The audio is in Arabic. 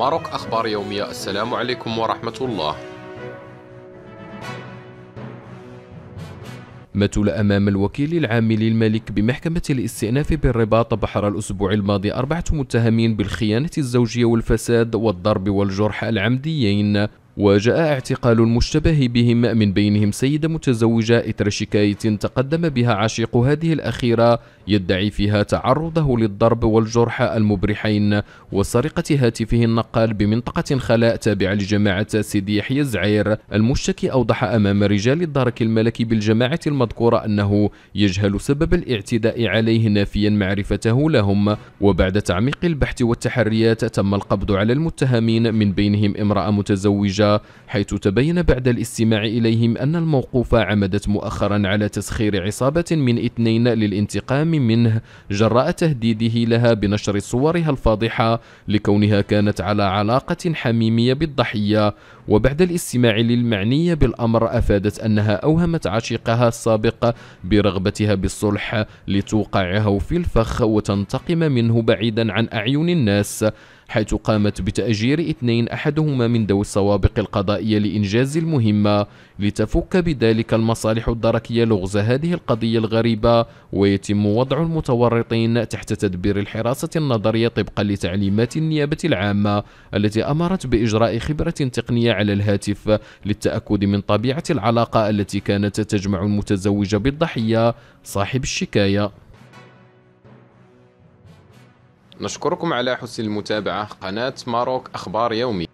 ماروك أخبار يومية السلام عليكم ورحمة الله مثل أمام الوكيل العام للملك بمحكمة الاستئناف بالرباط بحر الأسبوع الماضي أربعة متهمين بالخيانة الزوجية والفساد والضرب والجرح العمديين وجاء اعتقال المشتبه بهم من بينهم سيدة متزوجة إثر شكاية تقدم بها عشيق هذه الأخيرة يدعي فيها تعرضه للضرب والجرح المبرحين وسرقة هاتفه النقال بمنطقة خلاء تابعة لجماعة سيدي يحيى الزعير المشتكي أوضح أمام رجال الدرك الملكي بالجماعة المذكورة أنه يجهل سبب الاعتداء عليه نافيا معرفته لهم وبعد تعميق البحث والتحريات تم القبض على المتهمين من بينهم امرأة متزوجة حيث تبين بعد الاستماع إليهم أن الموقوف عمدت مؤخرا على تسخير عصابة من اثنين للانتقام منه جراء تهديده لها بنشر صورها الفاضحة لكونها كانت على علاقة حميمية بالضحية وبعد الاستماع للمعنية بالأمر أفادت أنها أوهمت عشيقها السابق برغبتها بالصلح لتوقعه في الفخ وتنتقم منه بعيدا عن أعين الناس حيث قامت بتأجير اثنين أحدهما من ذوي السوابق القضائية لإنجاز المهمة لتفك بذلك المصالح الدركية لغز هذه القضية الغريبة ويتم وضع المتورطين تحت تدبير الحراسة النظرية طبقا لتعليمات النيابة العامة التي أمرت بإجراء خبرة تقنية على الهاتف للتأكد من طبيعة العلاقة التي كانت تجمع المتزوج بالضحية صاحب الشكاية نشكركم على حسن المتابعة قناة ماروك أخبار يومي